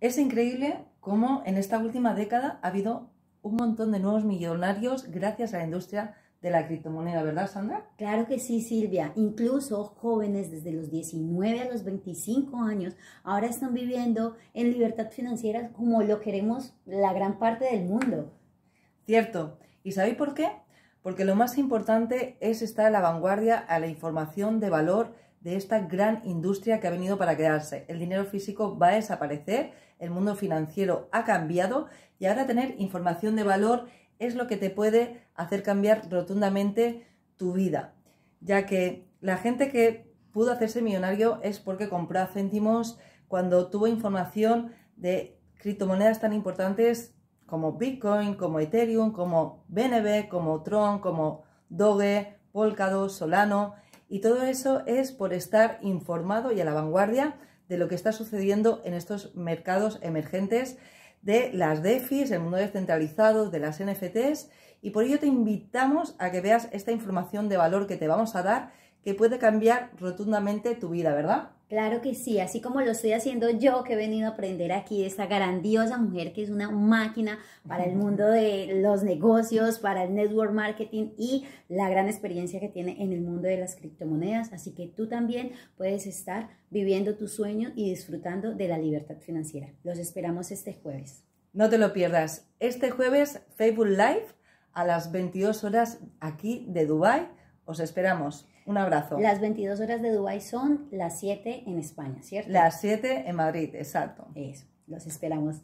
Es increíble cómo en esta última década ha habido un montón de nuevos millonarios gracias a la industria de la criptomoneda, ¿verdad, Sandra? Claro que sí, Silvia. Incluso jóvenes desde los 19 a los 25 años ahora están viviendo en libertad financiera como lo queremos la gran parte del mundo. Cierto. ¿Y sabéis por qué? Porque lo más importante es estar a la vanguardia a la información de valor de esta gran industria que ha venido para crearse. El dinero físico va a desaparecer, el mundo financiero ha cambiado y ahora tener información de valor es lo que te puede hacer cambiar rotundamente tu vida, ya que la gente que pudo hacerse millonario es porque compró céntimos cuando tuvo información de criptomonedas tan importantes como Bitcoin, como Ethereum, como BNB, como Tron, como Doge, Polkadot, Solano, y todo eso es por estar informado y a la vanguardia de lo que está sucediendo en estos mercados emergentes de las DEFIs, el mundo descentralizado, de las NFTs. Y por ello te invitamos a que veas esta información de valor que te vamos a dar que puede cambiar rotundamente tu vida, ¿verdad? Claro que sí, así como lo estoy haciendo yo, que he venido a aprender aquí de esta grandiosa mujer que es una máquina para el mundo de los negocios, para el network marketing y la gran experiencia que tiene en el mundo de las criptomonedas. Así que tú también puedes estar viviendo tu sueño y disfrutando de la libertad financiera. Los esperamos este jueves. No te lo pierdas. Este jueves, Facebook Live a las 22 horas aquí de Dubai. Os esperamos. Un abrazo. Las 22 horas de Dubái son las 7 en España, ¿cierto? Las 7 en Madrid, exacto. Eso, los esperamos.